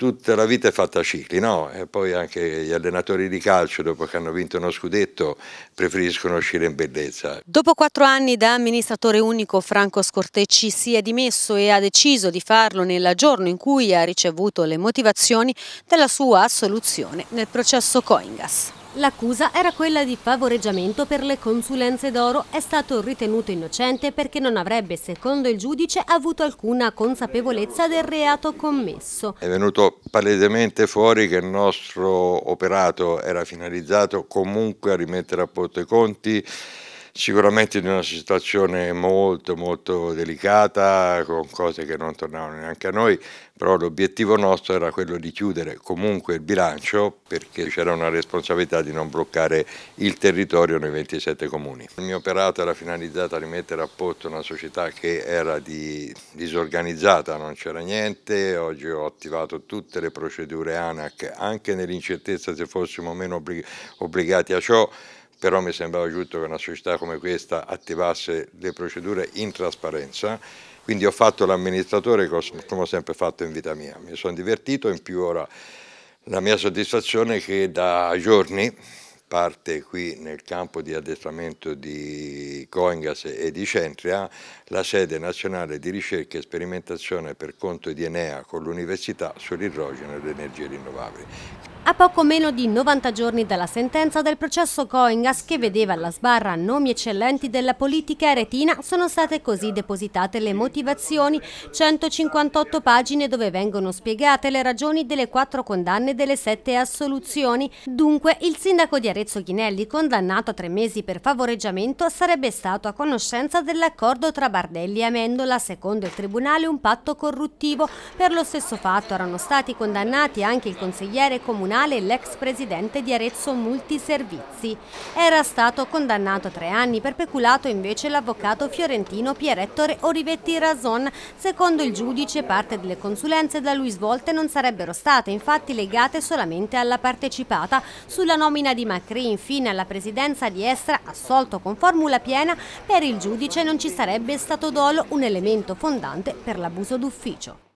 tutta la vita è fatta a cicli, no? E poi anche gli allenatori di calcio, dopo che hanno vinto uno scudetto, preferiscono uscire in bellezza. Dopo quattro anni da amministratore unico, Franco Scortecci si è dimesso e ha deciso di farlo nel giorno in cui ha ricevuto le motivazioni della sua assoluzione nel processo Coingas. L'accusa era quella di favoreggiamento per le consulenze d'oro, è stato ritenuto innocente perché non avrebbe, secondo il giudice, avuto alcuna consapevolezza del reato commesso. È venuto palesemente fuori che il nostro operato era finalizzato comunque a rimettere a posto i conti sicuramente in una situazione molto molto delicata, con cose che non tornavano neanche a noi, però l'obiettivo nostro era quello di chiudere comunque il bilancio perché c'era una responsabilità di non bloccare il territorio nei 27 comuni. Il mio operato era finalizzato a rimettere a posto una società che era di, disorganizzata, non c'era niente, oggi ho attivato tutte le procedure ANAC, anche nell'incertezza se fossimo meno obbligati a ciò, però mi sembrava giusto che una società come questa attivasse le procedure in trasparenza, quindi ho fatto l'amministratore come ho sempre fatto in vita mia, mi sono divertito, in più ora la mia soddisfazione è che da giorni parte qui nel campo di addestramento di Coingas e di Centria la sede nazionale di ricerca e sperimentazione per conto di Enea con l'Università sull'idrogeno e le energie rinnovabili. A poco meno di 90 giorni dalla sentenza del processo Coingas che vedeva alla sbarra nomi eccellenti della politica aretina sono state così depositate le motivazioni, 158 pagine dove vengono spiegate le ragioni delle quattro condanne e delle sette assoluzioni. Dunque il sindaco di Arezzo Ghinelli, condannato a tre mesi per favoreggiamento, sarebbe stato a conoscenza dell'accordo tra Bardelli e Amendola, secondo il Tribunale un patto corruttivo. Per lo stesso fatto erano stati condannati anche il consigliere comunale tribunale l'ex presidente di Arezzo Multiservizi. Era stato condannato a tre anni, per peculato invece l'avvocato fiorentino Pierettore Orivetti Rason. Secondo il giudice parte delle consulenze da lui svolte non sarebbero state infatti legate solamente alla partecipata. Sulla nomina di Macri infine alla presidenza di Estra, assolto con formula piena, per il giudice non ci sarebbe stato dolo, un elemento fondante per l'abuso d'ufficio.